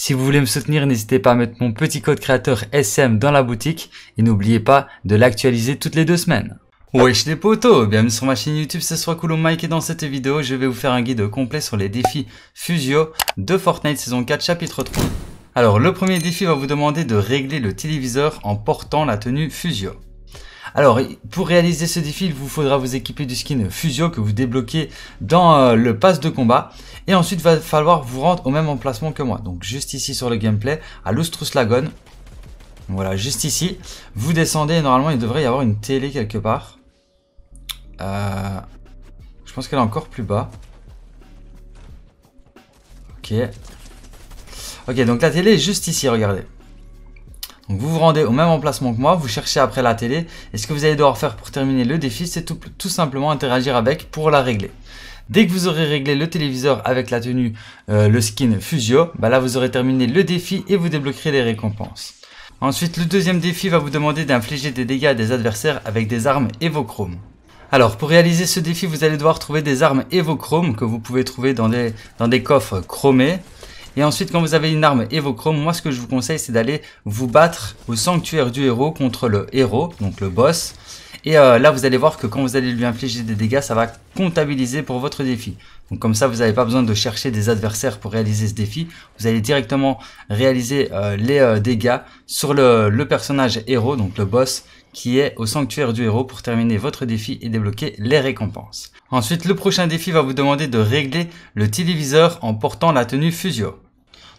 Si vous voulez me soutenir, n'hésitez pas à mettre mon petit code créateur SM dans la boutique et n'oubliez pas de l'actualiser toutes les deux semaines. Wesh les potos, bienvenue sur ma chaîne YouTube, c'est soit cool Mike et dans cette vidéo, je vais vous faire un guide complet sur les défis Fusio de Fortnite saison 4 chapitre 3. Alors le premier défi va vous demander de régler le téléviseur en portant la tenue Fusio. Alors, pour réaliser ce défi, il vous faudra vous équiper du skin Fusio que vous débloquez dans euh, le pass de combat. Et ensuite, va falloir vous rendre au même emplacement que moi. Donc, juste ici sur le gameplay, à Lustrous Lagon. Voilà, juste ici. Vous descendez normalement, il devrait y avoir une télé quelque part. Euh, je pense qu'elle est encore plus bas. Ok. Ok, donc la télé est juste ici, regardez. Donc vous vous rendez au même emplacement que moi, vous cherchez après la télé, et ce que vous allez devoir faire pour terminer le défi, c'est tout, simplement interagir avec pour la régler. Dès que vous aurez réglé le téléviseur avec la tenue, euh, le skin Fusio, bah là vous aurez terminé le défi et vous débloquerez les récompenses. Ensuite, le deuxième défi va vous demander d'infliger des dégâts à des adversaires avec des armes chromes. Alors, pour réaliser ce défi, vous allez devoir trouver des armes chromes que vous pouvez trouver dans des coffres chromés. Et ensuite, quand vous avez une arme Evochrome, moi ce que je vous conseille, c'est d'aller vous battre au sanctuaire du héros contre le héros, donc le boss. Et euh, là, vous allez voir que quand vous allez lui infliger des dégâts, ça va comptabiliser pour votre défi. Donc comme ça, vous n'avez pas besoin de chercher des adversaires pour réaliser ce défi. Vous allez directement réaliser euh, les euh, dégâts sur le personnage héros, donc le boss, qui est au sanctuaire du héros pour terminer votre défi et débloquer les récompenses. Ensuite, le prochain défi va vous demander de régler le téléviseur en portant la tenue Fusio.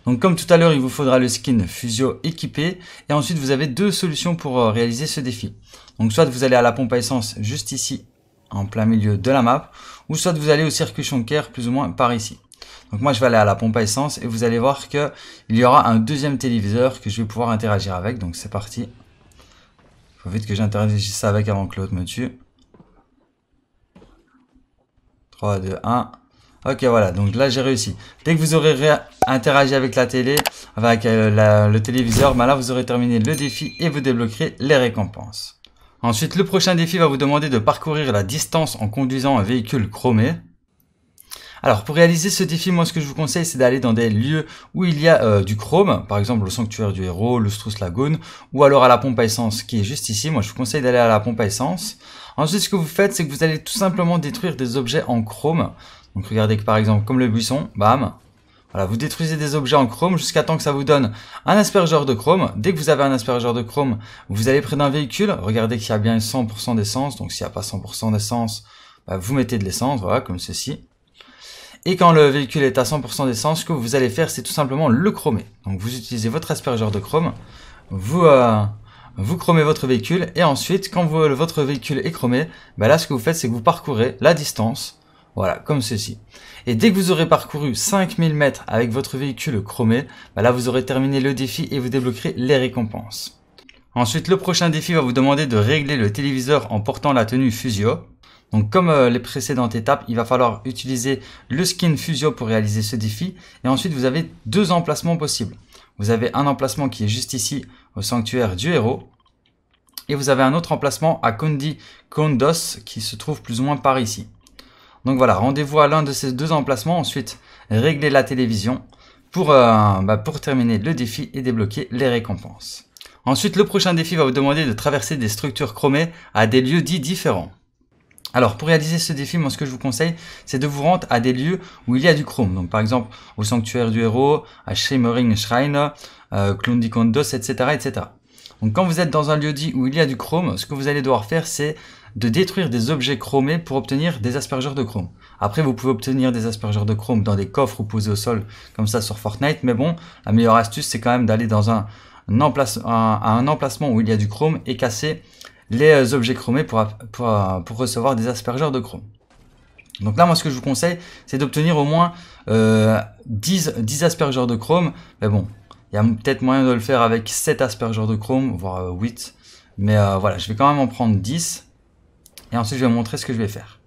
Donc comme tout à l'heure, il vous faudra le skin Fusio équipé et ensuite vous avez deux solutions pour euh, réaliser ce défi. Donc soit vous allez à la pompe à essence juste ici en plein milieu de la map ou soit vous allez au circuit Shonker plus ou moins par ici. Donc moi je vais aller à la pompe à essence et vous allez voir que il y aura un deuxième téléviseur que je vais pouvoir interagir avec. Donc c'est parti. Faut vite que j'interagisse ça avec avant que l'autre me tue. 3, 2, 1. Ok, voilà. Donc là, j'ai réussi. Dès que vous aurez interagi avec la télé, avec euh, le téléviseur, bah là, vous aurez terminé le défi et vous débloquerez les récompenses. Ensuite, le prochain défi va vous demander de parcourir la distance en conduisant un véhicule chromé. Alors pour réaliser ce défi, moi ce que je vous conseille c'est d'aller dans des lieux où il y a euh, du chrome, par exemple le sanctuaire du héros, le Struss Lagoon, ou alors à la pompe à essence qui est juste ici. Moi je vous conseille d'aller à la pompe à essence. Ensuite ce que vous faites c'est que vous allez tout simplement détruire des objets en chrome. Donc regardez que par exemple comme le buisson, bam, voilà, vous détruisez des objets en chrome jusqu'à temps que ça vous donne un aspergeur de chrome. Dès que vous avez un aspergeur de chrome, vous allez près d'un véhicule. Regardez qu'il y a bien 100% d'essence. Donc s'il n'y a pas 100% d'essence, bah, vous mettez de l'essence, voilà, comme ceci. Et quand le véhicule est à 100% d'essence, ce que vous allez faire, c'est tout simplement le chromer. Donc vous utilisez votre aspergeur de chrome, vous, euh, vous chromez votre véhicule, et ensuite, quand votre véhicule est chromé, bah là, ce que vous faites, c'est que vous parcourez la distance, voilà, comme ceci. Et dès que vous aurez parcouru 5000 mètres avec votre véhicule chromé, bah là, vous aurez terminé le défi et vous débloquerez les récompenses. Ensuite, le prochain défi va vous demander de régler le téléviseur en portant la tenue Fusio. Donc comme euh, les précédentes étapes, il va falloir utiliser le skin Fusio pour réaliser ce défi. Et ensuite, vous avez deux emplacements possibles. Vous avez un emplacement qui est juste ici au sanctuaire du héros. Et vous avez un autre emplacement à Kondi Kondos qui se trouve plus ou moins par ici. Donc voilà, rendez-vous à l'un de ces deux emplacements. Ensuite, réglez la télévision pour, euh, bah, pour terminer le défi et débloquer les récompenses. Ensuite, le prochain défi va vous demander de traverser des structures chromées à des lieux dits différents. Alors, pour réaliser ce défi, moi, ce que je vous conseille, c'est de vous rendre à des lieux où il y a du chrome. Donc, par exemple, au Sanctuaire du Héros, à Shimmering Shrine, euh, etc., etc. Donc, quand vous êtes dans un lieu dit où il y a du chrome, ce que vous allez devoir faire, c'est de détruire des objets chromés pour obtenir des aspergeurs de chrome. Après, vous pouvez obtenir des aspergeurs de chrome dans des coffres ou posés au sol, comme ça sur Fortnite. Mais bon, la meilleure astuce, c'est quand même d'aller dans un, à un emplacement où il y a du chrome et casser les euh, objets chromés pour, euh, pour, recevoir des aspergeurs de chrome. Donc là, moi, ce que je vous conseille, c'est d'obtenir au moins 10, euh, aspergeurs de chrome. Mais bon, il y a peut-être moyen de le faire avec 7 aspergeurs de chrome, voire 8. Mais voilà, je vais quand même en prendre 10. Et ensuite, je vais vous montrer ce que je vais faire.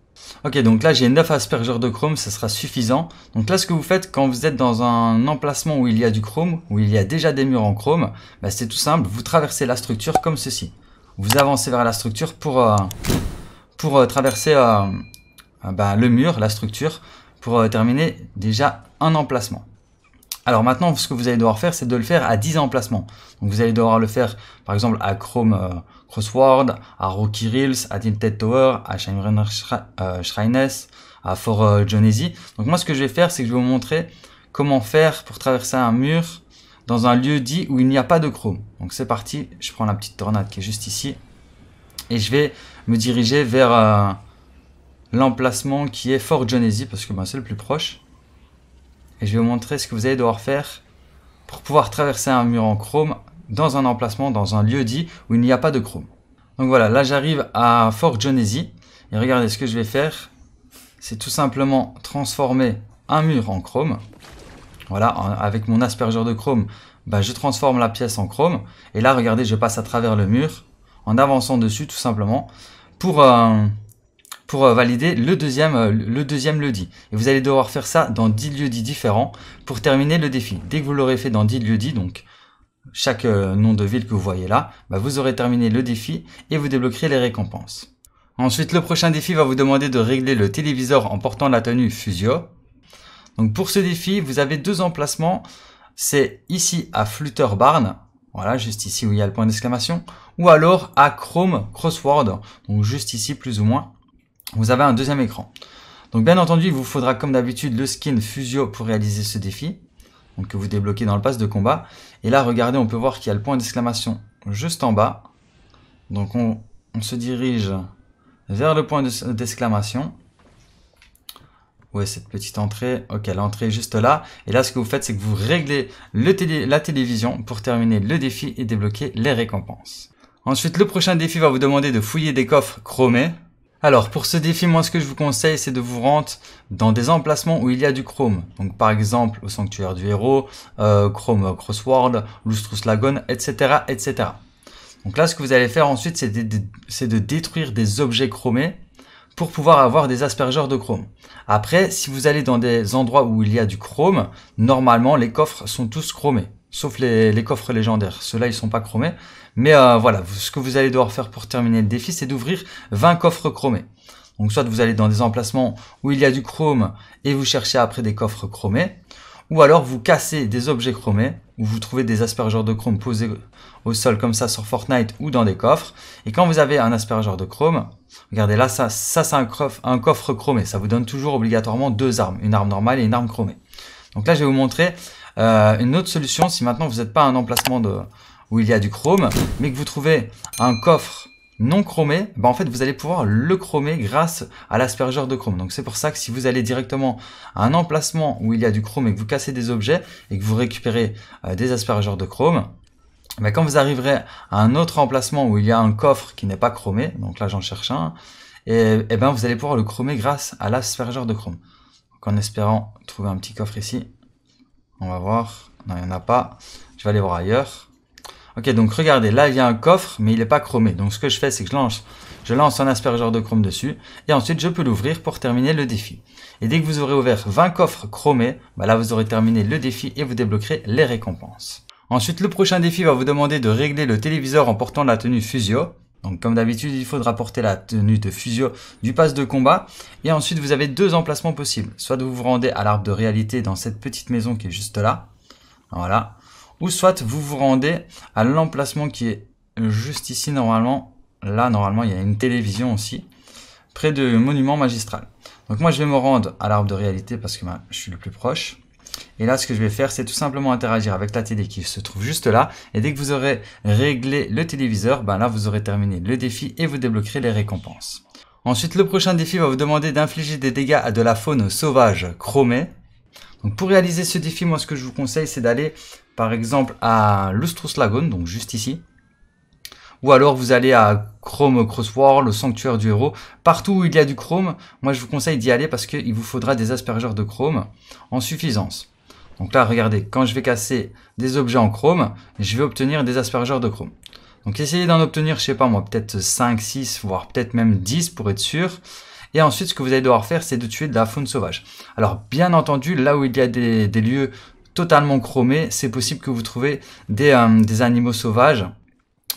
Ok, donc là, j'ai 9 aspergeurs de chrome, ça sera suffisant. Donc là, ce que vous faites quand vous êtes dans un emplacement où il y a du chrome, où il y a déjà des murs en chrome, bah, c'est tout simple, vous traversez la structure comme ceci vous avancez vers la structure pour, euh, pour euh, traverser euh, bah, le mur, la structure, pour terminer déjà un emplacement. Alors maintenant, ce que vous allez devoir faire, c'est de le faire à 10 emplacements. vous allez devoir le faire, par exemple, à Chrome Crossword, à Rocky Reels, à Tilted Tower, à Shine Shrines, à Fort Jonesy. Donc moi, ce que je vais faire, c'est que je vais vous montrer comment faire pour traverser un mur dans un lieu dit où il n'y a pas de chrome. Donc c'est parti, je prends la petite tornade qui est juste ici. Et je vais me diriger vers euh, l'emplacement qui est Fort Genesee, parce que ben, c'est le plus proche. Et je vais vous montrer ce que vous allez devoir faire pour pouvoir traverser un mur en chrome dans un emplacement, dans un lieu dit où il n'y a pas de chrome. Donc voilà, là j'arrive à Fort Genesee. Et regardez ce que je vais faire. C'est tout simplement transformer un mur en chrome. Voilà, avec mon aspergeur de chrome, bah, je transforme la pièce en chrome. Et là, regardez, je passe à travers le mur en avançant dessus tout simplement pour, euh, euh, valider le deuxième, euh, le deuxième Et vous allez devoir faire ça dans 10 lieux-dits différents pour terminer le défi. Dès que vous l'aurez fait dans 10 lieux-dits, donc chaque nom de ville que vous voyez là, bah, vous aurez terminé le défi et vous débloquerez les récompenses. Ensuite, le prochain défi va vous demander de régler le téléviseur en portant la tenue Fusio. Donc pour ce défi, vous avez deux emplacements. C'est ici à Flutter Barn, voilà, juste ici où il y a le point d'exclamation, ou alors à Chrome Crossword, donc juste ici plus ou moins. Vous avez un deuxième écran. Donc bien entendu, il vous faudra comme d'habitude le skin Fusio pour réaliser ce défi, donc que vous débloquez dans le pass de combat. Et là, regardez, on peut voir qu'il y a le point d'exclamation juste en bas. Donc on se dirige vers le point d'exclamation. Ouais, cette petite entrée. Ok, l'entrée est juste là. Et là, ce que vous faites, c'est que vous réglez le la télévision pour terminer le défi et débloquer les récompenses. Ensuite, le prochain défi va vous demander de fouiller des coffres chromés. Alors, pour ce défi, moi, ce que je vous conseille, c'est de vous rendre dans des emplacements où il y a du chrome. Donc, par exemple, au Sanctuaire du Héros, euh, Chrome Crossword, Lustrous Lagon, etc., etc. Donc là, ce que vous allez faire ensuite, c'est de, de détruire des objets chromés pour pouvoir avoir des aspergeurs de chrome. Après, si vous allez dans des endroits où il y a du chrome, normalement les coffres sont tous chromés, sauf les, coffres légendaires. Ceux-là, ils sont pas chromés. Mais euh, voilà, ce que vous allez devoir faire pour terminer le défi, c'est d'ouvrir 20 coffres chromés. Donc soit vous allez dans des emplacements où il y a du chrome et vous cherchez après des coffres chromés, ou alors vous cassez des objets chromés vous trouvez des aspergeurs de chrome posés au sol comme ça sur Fortnite ou dans des coffres. Et quand vous avez un aspergeur de chrome, regardez là, ça, ça c'est un coffre, chromé. Ça vous donne toujours obligatoirement deux armes, une arme normale et une arme chromée. Donc là, je vais vous montrer euh, une autre solution si maintenant vous n'êtes pas à un emplacement où il y a du chrome, mais que vous trouvez un coffre non chromé, bah, en fait vous allez pouvoir le chromer grâce à l'aspergeur de chrome. Donc c'est pour ça que si vous allez directement à un emplacement où il y a du chrome et que vous cassez des objets et que vous récupérez euh, des aspergeurs de chrome, mais bah, quand vous arriverez à un autre emplacement où il y a un coffre qui n'est pas chromé, donc là j'en cherche un, et, eh ben vous allez pouvoir le chromer grâce à l'aspergeur de chrome. Donc en espérant trouver un petit coffre ici, on va voir, non il n'y en a pas, je vais aller voir ailleurs. Ok, donc regardez, là il y a un coffre, mais il n'est pas chromé. Donc ce que je fais, c'est que je lance, je lance un aspergeur de chrome dessus, et ensuite je peux l'ouvrir pour terminer le défi. Et dès que vous aurez ouvert 20 coffres chromés, bah là vous aurez terminé le défi et vous débloquerez les récompenses. Ensuite, le prochain défi va vous demander de régler le téléviseur en portant la tenue Fusio. Donc comme d'habitude, il faudra porter la tenue de Fusio du pass de combat. Et ensuite, vous avez deux emplacements possibles. Soit vous vous rendez à l'arbre de réalité dans cette petite maison qui est juste là. Voilà ou soit vous vous rendez à l'emplacement qui est juste ici normalement. Là, normalement, il y a une télévision aussi, près de Monument Magistral. Donc moi, je vais me rendre à l'arbre de réalité parce que ben, je suis le plus proche. Et là, ce que je vais faire, c'est tout simplement interagir avec la télé qui se trouve juste là. Et dès que vous aurez réglé le téléviseur, ben là, vous aurez terminé le défi et vous débloquerez les récompenses. Ensuite, le prochain défi va vous demander d'infliger des dégâts à de la faune sauvage chromée. Donc pour réaliser ce défi, moi ce que je vous conseille, c'est d'aller par exemple à Lagone, donc juste ici. Ou alors vous allez à Chrome Crossworld, le sanctuaire du héros. Partout où il y a du chrome, moi je vous conseille d'y aller parce qu'il vous faudra des aspergeurs de chrome en suffisance. Donc là, regardez, quand je vais casser des objets en chrome, je vais obtenir des aspergeurs de chrome. Donc essayez d'en obtenir, je sais pas moi, peut-être 5, 6, voire peut-être même 10 pour être sûr. Et ensuite, ce que vous allez devoir faire, c'est de tuer de la faune sauvage. Alors, bien entendu, là où il y a des, lieux totalement chromés, c'est possible que vous trouvez euh, des, animaux sauvages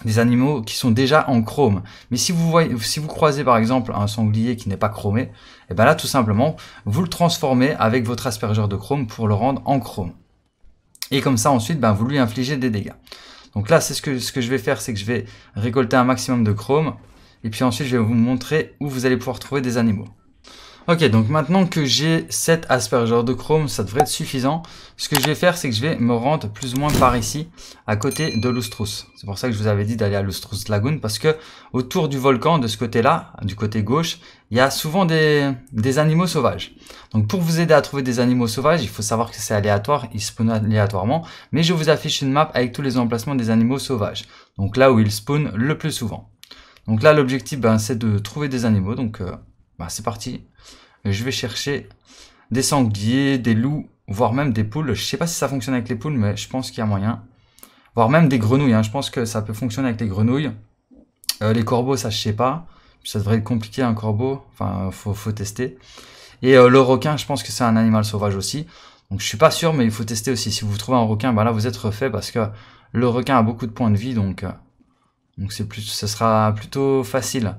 des animaux qui sont déjà en chrome. Mais si vous si vous croisez par exemple un sanglier qui n'est pas chromé, et eh bien là tout simplement vous le transformez avec votre aspergeur de chrome pour le rendre en chrome. Et comme ça ensuite ben, vous lui infligez des dégâts. Donc là c'est ce que je vais faire, c'est que je vais récolter un maximum de chrome et puis ensuite, je vais vous montrer où vous allez pouvoir trouver des animaux. Ok, donc maintenant que j'ai cet aspergeur de chrome, ça devrait être suffisant. Ce que je vais faire, c'est que je vais me rendre plus ou moins par ici, à côté de l'Oustrous. C'est pour ça que je vous avais dit d'aller à l'Oustrous Lagoon, parce que autour du volcan, de ce côté-là, du côté gauche, il y a souvent des, des, animaux sauvages. Donc pour vous aider à trouver des animaux sauvages, il faut savoir que c'est aléatoire, ils spawnent aléatoirement, mais je vous affiche une map avec tous les emplacements des animaux sauvages. Donc là où ils spawnent le plus souvent. Donc là, l'objectif, ben, c'est de trouver des animaux. Donc, euh, ben, c'est parti. Je vais chercher des sangliers, des loups, voire même des poules. Je sais pas si ça fonctionne avec les poules, mais je pense qu'il y a moyen. Voire même des grenouilles. Hein. Je pense que ça peut fonctionner avec les grenouilles. Euh, les corbeaux, ça, je sais pas. Ça devrait être compliqué, un corbeau. Enfin, faut, faut tester. Et euh, le requin, je pense que c'est un animal sauvage aussi. Donc, je suis pas sûr, mais il faut tester aussi. Si vous trouvez un requin, ben là, vous êtes refait parce que le requin a beaucoup de points de vie, donc donc c'est plus, sera plutôt facile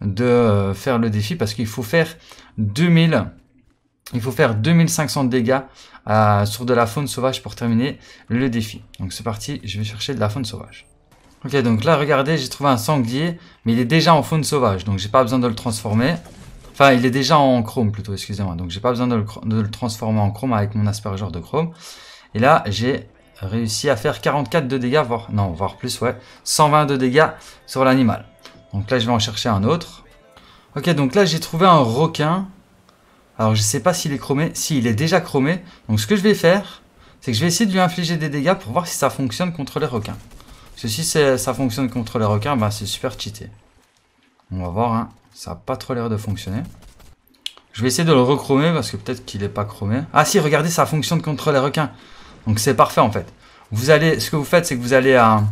de euh, faire le défi parce qu'il faut faire 2000, il faut faire 2500 dégâts euh, sur de la faune sauvage pour terminer le défi. Donc c'est parti, je vais chercher de la faune sauvage. Ok, donc là, regardez, j'ai trouvé un sanglier, mais il est déjà en faune sauvage, donc j'ai pas besoin de le transformer. Enfin, il est déjà en chrome plutôt, excusez-moi. Donc j'ai pas besoin de le, de le, transformer en chrome avec mon aspergeur de chrome. Et là, j'ai réussi à faire 44 de dégâts, voire, non, voire plus, ouais, 120 de dégâts sur l'animal. Donc là, je vais en chercher un autre. Ok, donc là, j'ai trouvé un requin. Alors, je sais pas s'il est chromé, s'il il est déjà chromé. Donc, ce que je vais faire, c'est que je vais essayer de lui infliger des dégâts pour voir si ça fonctionne contre les requins. Parce que si ça fonctionne contre les requins, bah, c'est super cheaté. On va voir, hein. ça a pas trop l'air de fonctionner. Je vais essayer de le recromer parce que peut-être qu'il n'est pas chromé. Ah si, regardez, ça fonctionne contre les requins. Donc c'est parfait en fait. Vous allez, ce que vous faites, c'est que vous allez à,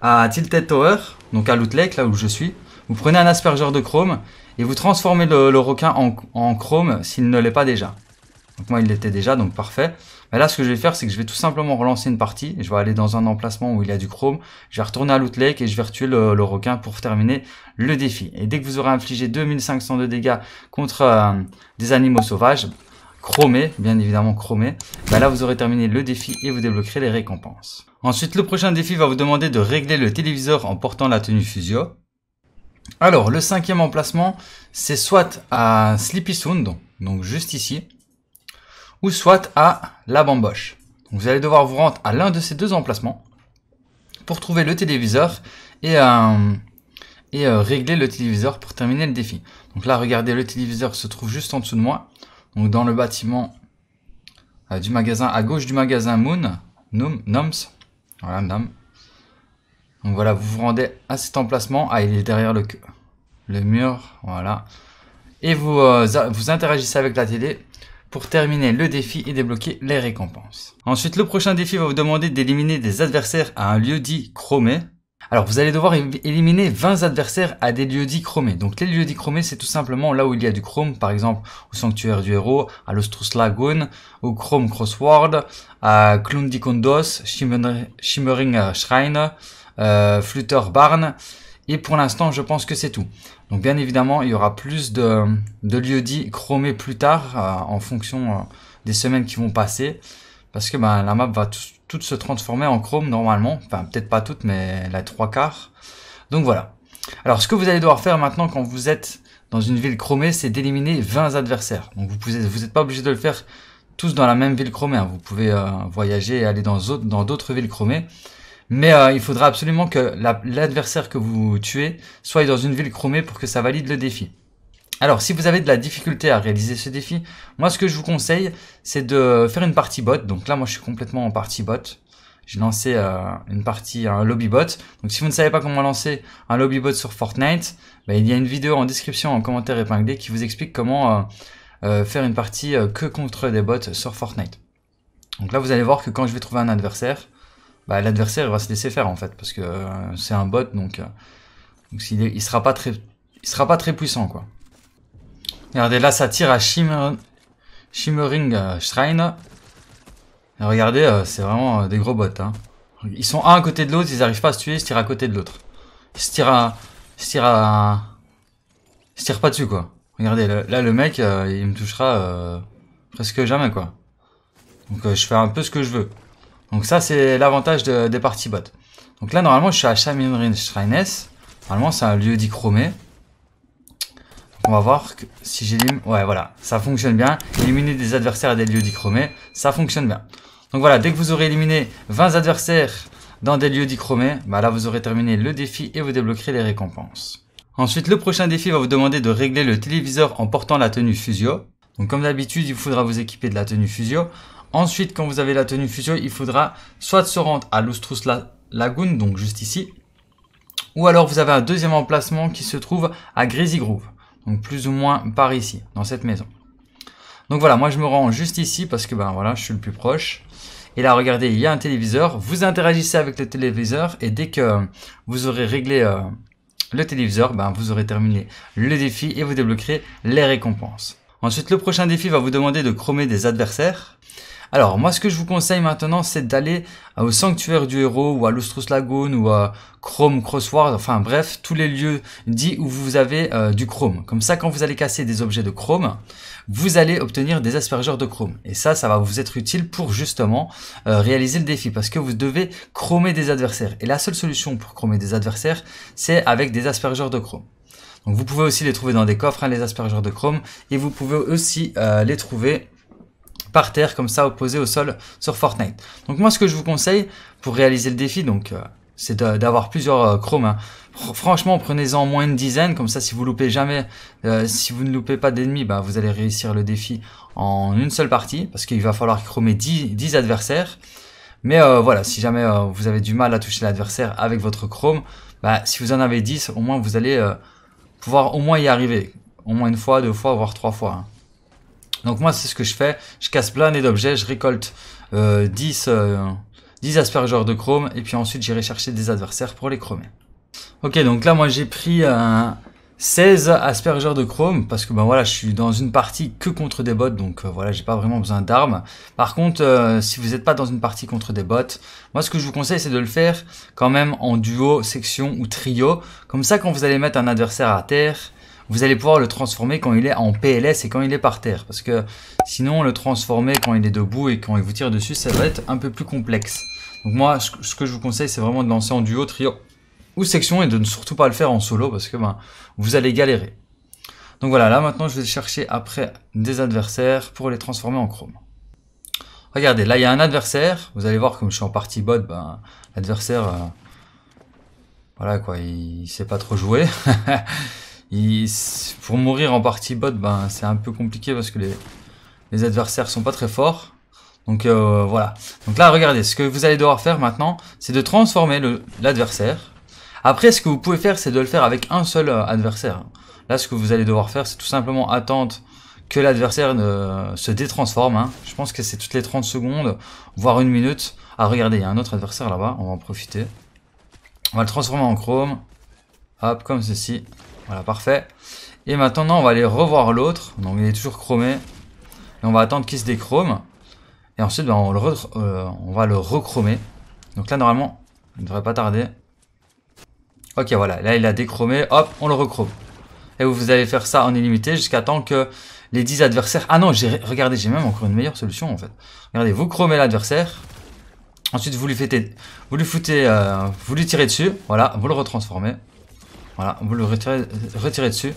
à Tilted Tower, donc à Loot Lake, là où je suis. Vous prenez un aspergeur de chrome et vous transformez le, requin en, chrome s'il ne l'est pas déjà. Donc moi, il l'était déjà, donc parfait. Mais là, ce que je vais faire, c'est que je vais tout simplement relancer une partie. je vais aller dans un emplacement où il y a du chrome. Je vais retourner à Loot Lake et je vais retuer le, requin pour terminer le défi. Et dès que vous aurez infligé 2500 de dégâts contre euh, des animaux sauvages, chromé, bien évidemment chromé, bah là vous aurez terminé le défi et vous débloquerez les récompenses. Ensuite le prochain défi va vous demander de régler le téléviseur en portant la tenue Fusio. Alors le cinquième emplacement c'est soit à Sleepy Sound, donc juste ici, ou soit à La Bamboche. vous allez devoir vous rendre à l'un de ces deux emplacements pour trouver le téléviseur et, euh, et euh, régler le téléviseur pour terminer le défi. Donc là, regardez, le téléviseur se trouve juste en dessous de moi donc dans le bâtiment euh, du magasin, à gauche du magasin Moon, Noms, voilà, Donc voilà, vous vous rendez à cet emplacement, ah il est derrière le, mur, voilà. Et vous, euh, vous interagissez avec la télé pour terminer le défi et débloquer les récompenses. Ensuite, le prochain défi va vous demander d'éliminer des adversaires à un lieu dit chromé, alors vous allez devoir éliminer 20 adversaires à des lieux dits chromés. Donc les lieux dits chromés c'est tout simplement là où il y a du chrome, par exemple au Sanctuaire du Héros, à l'Ostrus Lagoon, au Chrome Crossword, à Klundikondos, Shimmering Shrine, euh, Flutter Barn, et pour l'instant, je pense que c'est tout. Donc bien évidemment, il y aura plus de, lieux dits chromés plus tard, euh, en fonction euh, des semaines qui vont passer, parce que ben, la map va tout, toutes se transformaient en chrome normalement. Enfin, peut-être pas toutes, mais la trois quarts. Donc voilà. Alors, ce que vous allez devoir faire maintenant quand vous êtes dans une ville chromée, c'est d'éliminer 20 adversaires. Donc, vous pouvez vous n'êtes pas obligé de le faire tous dans la même ville chromée. Hein. Vous pouvez euh, voyager et aller dans d'autres villes chromées. Mais euh, il faudra absolument que l'adversaire que vous tuez soit dans une ville chromée pour que ça valide le défi. Alors, si vous avez de la difficulté à réaliser ce défi, moi, ce que je vous conseille, c'est de faire une partie bot. Donc là, moi, je suis complètement en partie bot. J'ai lancé euh, une partie, un lobby bot. Donc, si vous ne savez pas comment lancer un lobby bot sur Fortnite, bah, il y a une vidéo en description, en commentaire épinglé, qui vous explique comment euh, euh, faire une partie que contre des bots sur Fortnite. Donc là, vous allez voir que quand je vais trouver un adversaire, bah, l'adversaire va se laisser faire, en fait, parce que c'est un bot, donc, donc il, il sera pas très, il sera pas très puissant, quoi. Regardez, là, ça tire à Shimmering Shrine. regardez, euh, c'est vraiment euh, des gros bots. Hein. Ils sont un à côté de l'autre, ils n'arrivent pas à se tuer, ils se tirent à côté de l'autre. Ils se tirent à... Ils se à... Ils se tirent pas dessus, quoi. Regardez, là, le mec, euh, il me touchera presque jamais, quoi. Donc, je fais un peu ce que je veux. Donc ça, c'est l'avantage des parties bots. Donc là, normalement, je suis à Shimmering Shrine S. Normalement, c'est un lieu dit chromé. On va voir que si j'élimine... Ouais, voilà, ça fonctionne bien. Éliminer des adversaires à des lieux dichromés, ça fonctionne bien. Donc voilà, dès que vous aurez éliminé 20 adversaires dans des lieux dichromés, bah là vous aurez terminé le défi et vous débloquerez les récompenses. Ensuite, le prochain défi va vous demander de régler le téléviseur en portant la tenue Fusio. Donc comme d'habitude, il faudra vous équiper de la tenue Fusio. Ensuite, quand vous avez la tenue Fusio, il faudra soit se rendre à l'Oustrous Lagoon, donc juste ici, ou alors vous avez un deuxième emplacement qui se trouve à Greasy Groove. Donc plus ou moins par ici, dans cette maison. Donc voilà, moi je me rends juste ici parce que ben voilà, je suis le plus proche. Et là, regardez, il y a un téléviseur. Vous interagissez avec le téléviseur et dès que vous aurez réglé euh, le téléviseur, ben, vous aurez terminé le défi et vous débloquerez les récompenses. Ensuite, le prochain défi va vous demander de chromer des adversaires. Alors moi ce que je vous conseille maintenant c'est d'aller euh, au sanctuaire du héros ou à l'Ostrus Lagoon ou à Chrome Crossword, enfin bref tous les lieux dits où vous avez euh, du chrome. Comme ça quand vous allez casser des objets de chrome, vous allez obtenir des aspergeurs de chrome. Et ça, ça va vous être utile pour justement euh, réaliser le défi parce que vous devez chromer des adversaires. Et la seule solution pour chromer des adversaires c'est avec des aspergeurs de chrome. Donc vous pouvez aussi les trouver dans des coffres, hein, les aspergeurs de chrome, et vous pouvez aussi les trouver terre comme ça opposé au sol sur Fortnite. Donc moi ce que je vous conseille pour réaliser le défi, donc euh, c'est d'avoir plusieurs euh, chromes. Hein. Franchement, prenez-en moins une dizaine, comme ça si vous loupez jamais, euh, si vous ne loupez pas d'ennemis, bah, vous allez réussir le défi en une seule partie, parce qu'il va falloir chromer 10, adversaires. Mais voilà, si jamais vous avez du mal à toucher l'adversaire avec votre chrome, bah, si vous en avez 10, au moins vous allez pouvoir au moins y arriver. Au moins une fois, deux fois, voire trois fois. Hein. Donc moi, c'est ce que je fais. Je casse plein d'objets, je récolte 10, euh, 10 euh, aspergeurs de chrome, et puis ensuite j'irai chercher des adversaires pour les chromer. Ok, donc là, moi j'ai pris un... 16 aspergeurs de chrome parce que ben voilà je suis dans une partie que contre des bots donc euh, voilà j'ai pas vraiment besoin d'armes par contre si vous n'êtes pas dans une partie contre des bots moi ce que je vous conseille c'est de le faire quand même en duo section ou trio comme ça quand vous allez mettre un adversaire à terre vous allez pouvoir le transformer quand il est en PLS et quand il est par terre. Parce que sinon, le transformer quand il est debout et quand il vous tire dessus, ça va être un peu plus complexe. Donc moi, ce que je vous conseille, c'est vraiment de lancer en duo, trio ou section et de ne surtout pas le faire en solo parce que ben, vous allez galérer. Donc voilà, là maintenant, je vais chercher après des adversaires pour les transformer en chrome. Regardez, là il y a un adversaire. Vous allez voir, comme je suis en partie bot, ben, l'adversaire, euh, voilà quoi, il, il sait pas trop jouer. pour mourir en partie bot, ben, c'est un peu compliqué parce que les, adversaires sont pas très forts. Donc euh, voilà. Donc là, regardez, ce que vous allez devoir faire maintenant, c'est de transformer l'adversaire. Après, ce que vous pouvez faire, c'est de le faire avec un seul euh, adversaire. Là, ce que vous allez devoir faire, c'est tout simplement attendre que l'adversaire se détransforme. Hein. Je pense que c'est toutes les 30 secondes, voire une minute. Ah, regardez, il y a un autre adversaire là-bas, on va en profiter. On va le transformer en chrome. Hop, comme ceci. Voilà, parfait. Et maintenant, on va aller revoir l'autre. Donc, il est toujours chromé. Et on va attendre qu'il se déchrome. Et ensuite, ben, on, le euh, on va le rechromer. Donc là, normalement, il ne devrait pas tarder. Ok, voilà. Là, il a déchromé. Hop, on le rechrome. Et vous allez faire ça en illimité jusqu'à temps que les 10 adversaires... Ah non, j'ai regardez, j'ai même encore une meilleure solution, en fait. Regardez, vous chromez l'adversaire. Ensuite, vous lui, fêtez, vous lui foutez, euh, vous lui tirez dessus, voilà, vous le retransformez. Voilà, vous le retirez, dessus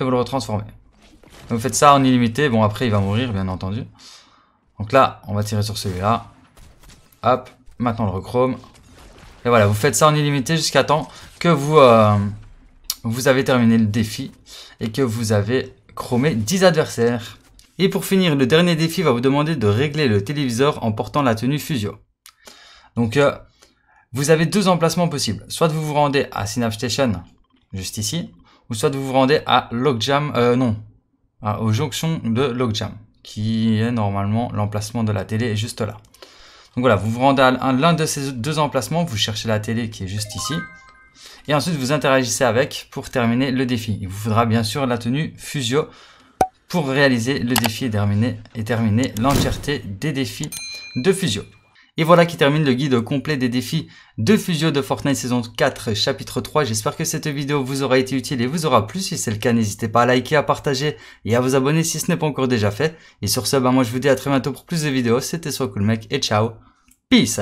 et vous le retransformez. vous faites ça en illimité. Bon, après, il va mourir, bien entendu. Donc là, on va tirer sur celui-là. Hop, maintenant le rechrome. Et voilà, vous faites ça en illimité jusqu'à temps que vous, euh, vous avez terminé le défi et que vous avez chromé 10 adversaires. Et pour finir, le dernier défi va vous demander de régler le téléviseur en portant la tenue Fusio. Donc euh, vous avez deux emplacements possibles. Soit vous vous rendez à Synapse Station, juste ici, ou soit vous vous rendez à Logjam, euh, non, aux jonctions de Logjam, qui est normalement l'emplacement de la télé juste là. Donc voilà, vous vous rendez à l'un de ces deux emplacements, vous cherchez la télé qui est juste ici, et ensuite vous interagissez avec pour terminer le défi. Il vous faudra bien sûr la tenue Fusio pour réaliser le défi et terminer l'entièreté des défis de Fusio. Et voilà qui termine le guide complet des défis de Fusio de Fortnite saison 4 chapitre 3. J'espère que cette vidéo vous aura été utile et vous aura plu. Si c'est le cas, n'hésitez pas à liker, à partager et à vous abonner si ce n'est pas encore déjà fait. Et sur ce, bah moi je vous dis à très bientôt pour plus de vidéos. C'était Soit Mec et ciao. Peace